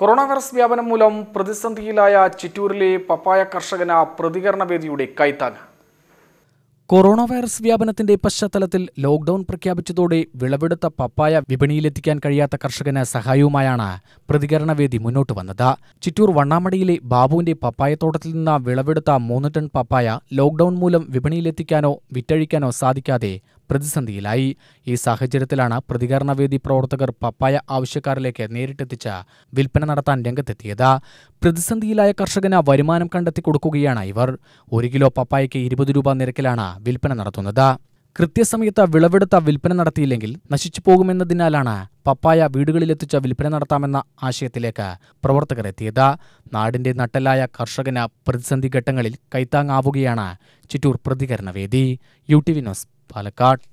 corona virus വ്യാപനം മൂലം പ്രതിസന്ധിയിലായ ചിറ്റൂരിലെ പപ്പായ കർഷകന വേദിയുടെ കൈത്താങ് കൊറോണ വൈറസ് വ്യാപനത്തിന്റെ പശ്ചാത്തലത്തിൽ ലോക്ഡൌൺ പ്രഖ്യാപിച്ചതോടെ വിളവെടുത്ത പപ്പായ വിപണിയിലെത്തിക്കാൻ കഴിയാത്ത കർഷകന് സഹായവുമായാണ് പ്രതികരണവേദി മുന്നോട്ട് വന്നത് ചിറ്റൂർ വണ്ണാമടിയിലെ ബാബുവിന്റെ പപ്പായത്തോട്ടത്തിൽ നിന്ന് വിളവെടുത്ത മൂന്ന് ടൺ പപ്പായ ലോക്ഡൌൺ മൂലം വിപണിയിലെത്തിക്കാനോ വിറ്റഴിക്കാനോ സാധിക്കാതെ പ്രതിസന്ധിയിലായി ഈ സാഹചര്യത്തിലാണ് പ്രതികരണവേദി പ്രവർത്തകർ പപ്പായ ആവശ്യക്കാരിലേക്ക് നേരിട്ടെത്തിച്ച വിൽപ്പന നടത്താൻ രംഗത്തെത്തിയത് പ്രതിസന്ധിയിലായ കർഷകന് വരുമാനം കണ്ടെത്തി കൊടുക്കുകയാണ് ഇവർ ഒരു കിലോ പപ്പായയ്ക്ക് ഇരുപത് രൂപ നിരക്കിലാണ് വിൽപ്പന നടത്തുന്നത് കൃത്യസമയത്ത് വിളവെടുത്ത വിൽപ്പന നടത്തിയില്ലെങ്കിൽ നശിച്ചു പോകുമെന്നതിനാലാണ് പപ്പായ വീടുകളിലെത്തിച്ച വിൽപ്പന നടത്താമെന്ന ആശയത്തിലേക്ക് പ്രവർത്തകർ എത്തിയത് നാടിന്റെ നട്ടലായ കർഷകന് പ്രതിസന്ധി ഘട്ടങ്ങളിൽ കൈത്താങ്ങാവുകയാണ് ചിറ്റൂർ പ്രതികരണവേദി യു ടി വിനോസ് പാലക്കാട്